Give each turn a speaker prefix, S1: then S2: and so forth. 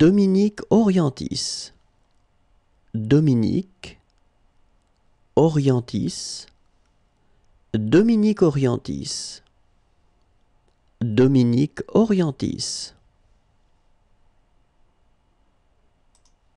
S1: Dominique Orientis. Dominique Orientis. Dominique Orientis. Dominique Orientis.